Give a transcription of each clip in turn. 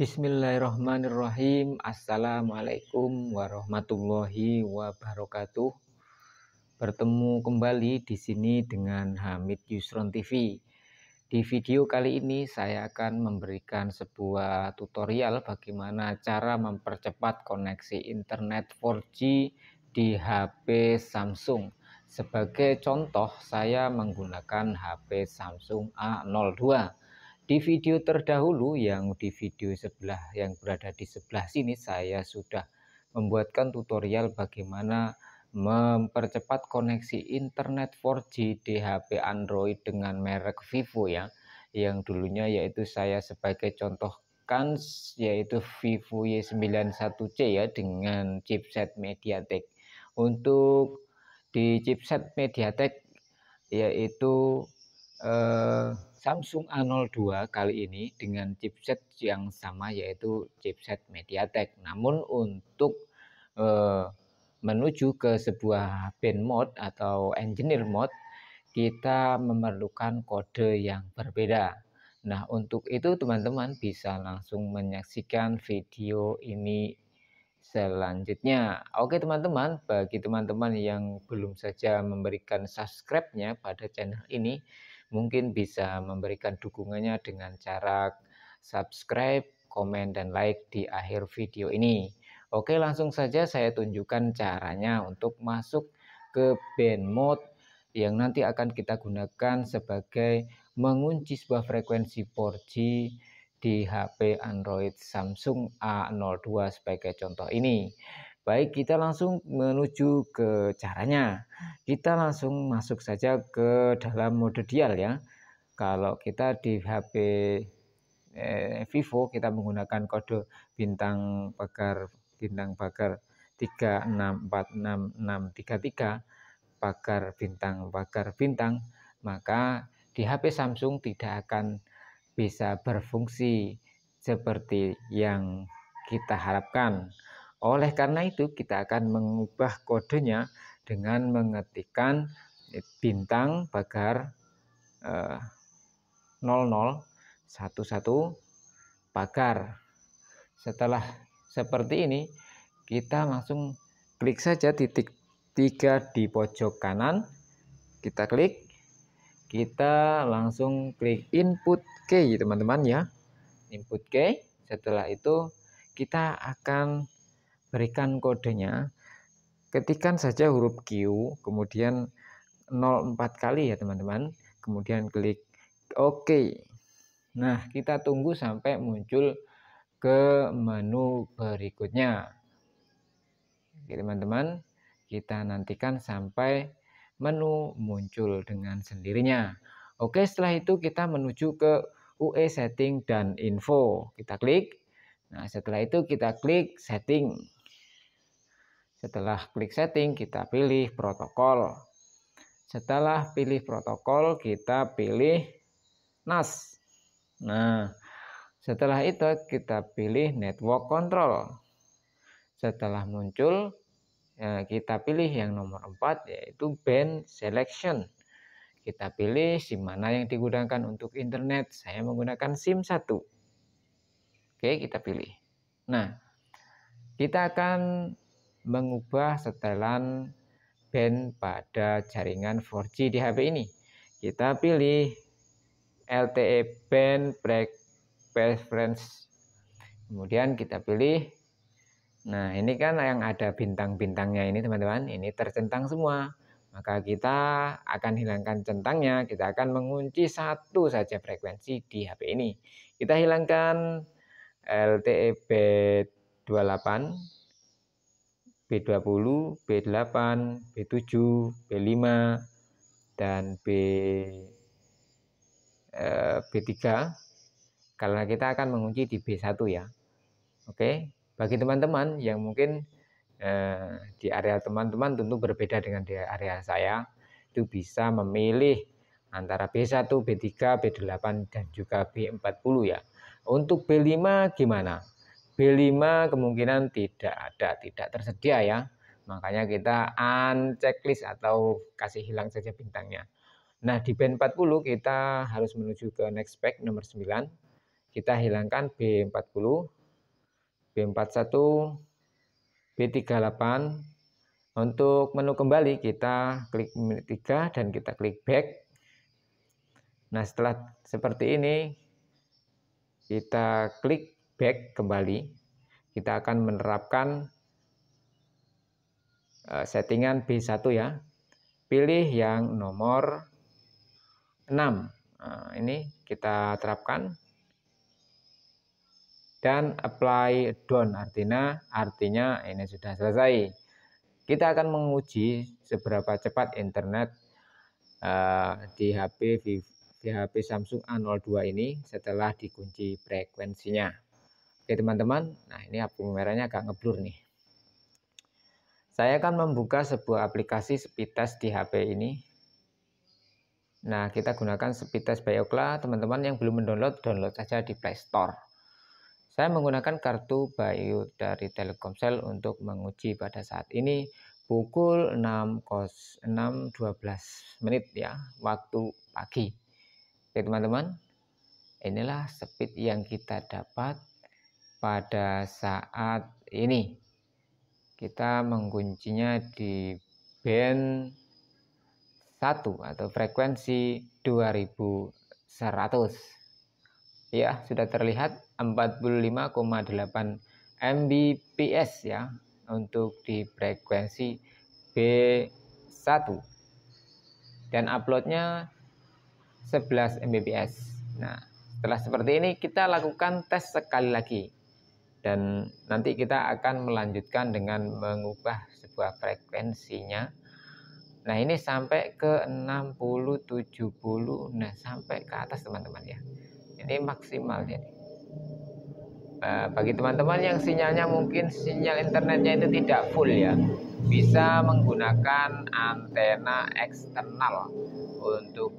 Bismillahirrahmanirrahim. Assalamualaikum warahmatullahi wabarakatuh. Bertemu kembali di sini dengan Hamid Yusron TV. Di video kali ini saya akan memberikan sebuah tutorial bagaimana cara mempercepat koneksi internet 4G di HP Samsung. Sebagai contoh, saya menggunakan HP Samsung A02 di video terdahulu yang di video sebelah yang berada di sebelah sini saya sudah membuatkan tutorial bagaimana mempercepat koneksi internet 4G di HP Android dengan merek Vivo ya yang dulunya yaitu saya sebagai contoh contohkan yaitu Vivo Y91C ya dengan chipset MediaTek untuk di chipset MediaTek yaitu eh, Samsung A02 kali ini dengan chipset yang sama yaitu chipset MediaTek. Namun untuk eh, menuju ke sebuah band mode atau engineer mode kita memerlukan kode yang berbeda. Nah, untuk itu teman-teman bisa langsung menyaksikan video ini selanjutnya. Oke teman-teman, bagi teman-teman yang belum saja memberikan subscribe-nya pada channel ini, mungkin bisa memberikan dukungannya dengan cara subscribe, komen, dan like di akhir video ini. Oke, langsung saja saya tunjukkan caranya untuk masuk ke band mode yang nanti akan kita gunakan sebagai mengunci sebuah frekuensi 4G di HP Android Samsung A02 sebagai contoh ini. Baik, kita langsung menuju ke caranya. Kita langsung masuk saja ke dalam mode dial ya. Kalau kita di HP eh, Vivo kita menggunakan kode bintang pagar bintang pagar 3646633 pagar bintang pagar bintang maka di HP Samsung tidak akan bisa berfungsi seperti yang kita harapkan. Oleh karena itu kita akan mengubah kodenya dengan mengetikkan e, bintang pagar eh, 0011 pagar. Setelah seperti ini kita langsung klik saja titik tiga di pojok kanan. Kita klik. Kita langsung klik input key teman-teman ya. Input key. Setelah itu kita akan berikan kodenya ketikan saja huruf Q kemudian 04 kali ya teman-teman kemudian klik OK nah kita tunggu sampai muncul ke menu berikutnya Oke teman-teman kita nantikan sampai menu muncul dengan sendirinya Oke setelah itu kita menuju ke UE setting dan info kita klik Nah setelah itu kita klik setting setelah klik setting, kita pilih protokol. Setelah pilih protokol, kita pilih NAS. Nah, setelah itu kita pilih network control. Setelah muncul, ya, kita pilih yang nomor 4 yaitu band selection. Kita pilih SIM mana yang digunakan untuk internet. Saya menggunakan SIM 1. Oke, kita pilih. Nah, kita akan mengubah setelan band pada jaringan 4G di HP ini. Kita pilih LTE band preference. Kemudian kita pilih Nah, ini kan yang ada bintang-bintangnya ini teman-teman, ini tercentang semua. Maka kita akan hilangkan centangnya, kita akan mengunci satu saja frekuensi di HP ini. Kita hilangkan LTE B28 B20, B8, B7, B5, dan B, eh, B3. Karena kita akan mengunci di B1 ya. Oke, bagi teman-teman yang mungkin eh, di area teman-teman tentu berbeda dengan di area saya, itu bisa memilih antara B1, B3, B8, dan juga B40 ya. Untuk B5 gimana? kemungkinan tidak ada, tidak tersedia ya. Makanya kita unchecklist atau kasih hilang saja bintangnya. Nah, di b 40 kita harus menuju ke next pack nomor 9. Kita hilangkan B40, B41, B38. Untuk menu kembali kita klik menu 3 dan kita klik back. Nah, setelah seperti ini kita klik back kembali, kita akan menerapkan eh, settingan B1 ya. Pilih yang nomor 6. Nah, eh, ini kita terapkan. Dan apply done artinya artinya ini sudah selesai. Kita akan menguji seberapa cepat internet uh, di HP di HP Samsung A02 ini setelah dikunci frekuensinya. Oke teman-teman, nah ini apung merahnya agak ngeblur nih. Saya akan membuka sebuah aplikasi speed test di HP ini. Nah, kita gunakan speed test Biokla. Teman-teman yang belum mendownload, download saja di Play Store. Saya menggunakan kartu bayu dari Telkomsel untuk menguji pada saat ini pukul 6.12 menit ya, waktu pagi. Oke teman-teman, inilah speed yang kita dapat pada saat ini kita mengkuncinya di band 1 atau frekuensi 2100 ya sudah terlihat 45,8 Mbps ya untuk di frekuensi B1 dan uploadnya 11 Mbps nah setelah seperti ini kita lakukan tes sekali lagi dan nanti kita akan melanjutkan dengan mengubah sebuah frekuensinya nah ini sampai ke 60 70 nah sampai ke atas teman-teman ya ini maksimal jadi nah, bagi teman-teman yang sinyalnya mungkin sinyal internetnya itu tidak full ya bisa menggunakan antena eksternal untuk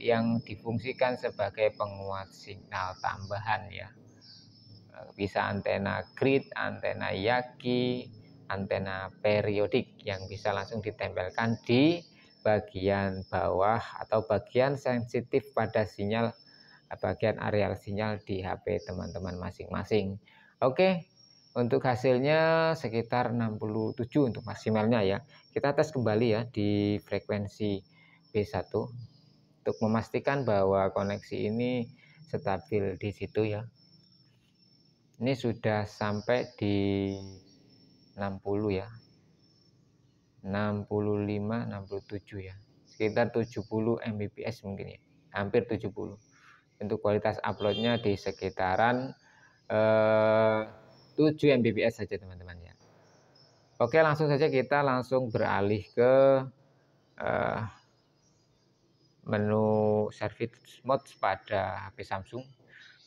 yang difungsikan sebagai penguat sinyal tambahan ya Eh, bisa antena grid, antena yaki, antena periodik yang bisa langsung ditempelkan di bagian bawah atau bagian sensitif pada sinyal eh, bagian areal sinyal di HP teman-teman masing-masing. Oke, untuk hasilnya sekitar 67 untuk maksimalnya ya. Kita tes kembali ya di frekuensi B1 untuk memastikan bahwa koneksi ini stabil di situ ya ini sudah sampai di 60 ya 65 67 ya sekitar 70 Mbps mungkin ya hampir 70 untuk kualitas uploadnya di sekitaran eh, 7 Mbps saja teman-teman ya Oke langsung saja kita langsung beralih ke eh, menu service mode pada HP Samsung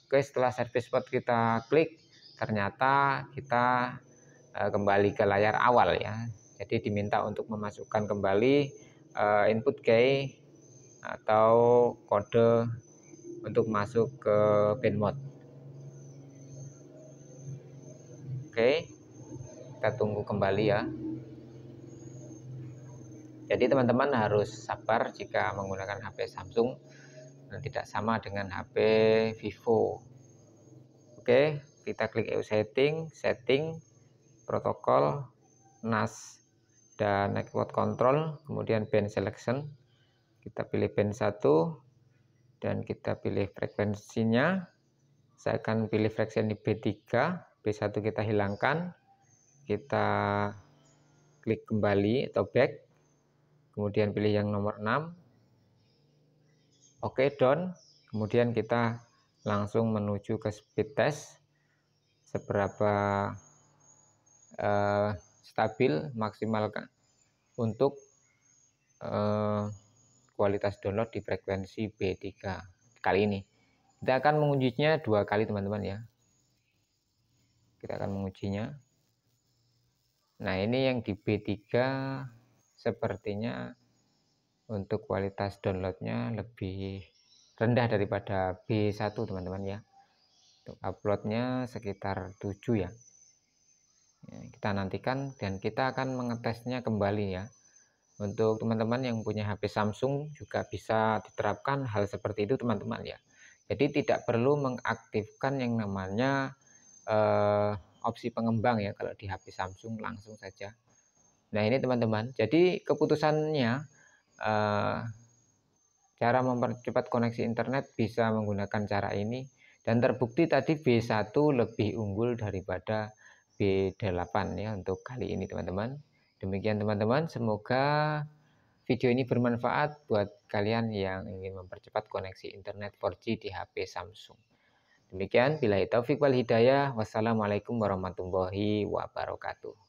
Oke, setelah service mode kita klik, ternyata kita e, kembali ke layar awal ya. Jadi diminta untuk memasukkan kembali e, input key atau kode untuk masuk ke Pin mode. Oke, kita tunggu kembali ya. Jadi teman-teman harus sabar jika menggunakan HP Samsung dan tidak sama dengan HP Vivo. Oke, kita klik EU setting, setting, protokol, NAS dan network control, kemudian band selection. Kita pilih band 1 dan kita pilih frekuensinya. Saya akan pilih frekuensi B3, B1 kita hilangkan. Kita klik kembali atau back. Kemudian pilih yang nomor 6 Oke, done Kemudian kita langsung menuju ke speed test. Seberapa uh, stabil maksimal untuk uh, kualitas download di frekuensi B3 kali ini. Kita akan mengujinya dua kali teman-teman ya. Kita akan mengujinya. Nah ini yang di B3 sepertinya untuk kualitas downloadnya lebih rendah daripada B1 teman-teman ya untuk uploadnya sekitar 7 ya. ya kita nantikan dan kita akan mengetesnya kembali ya untuk teman-teman yang punya HP Samsung juga bisa diterapkan hal seperti itu teman-teman ya jadi tidak perlu mengaktifkan yang namanya eh, opsi pengembang ya kalau di HP Samsung langsung saja nah ini teman-teman jadi keputusannya Eh, cara mempercepat koneksi internet bisa menggunakan cara ini dan terbukti tadi B1 lebih unggul daripada B8 ya untuk kali ini teman-teman. Demikian teman-teman, semoga video ini bermanfaat buat kalian yang ingin mempercepat koneksi internet 4G di HP Samsung. Demikian, bila taufik wal hidayah, wassalamualaikum warahmatullahi wabarakatuh.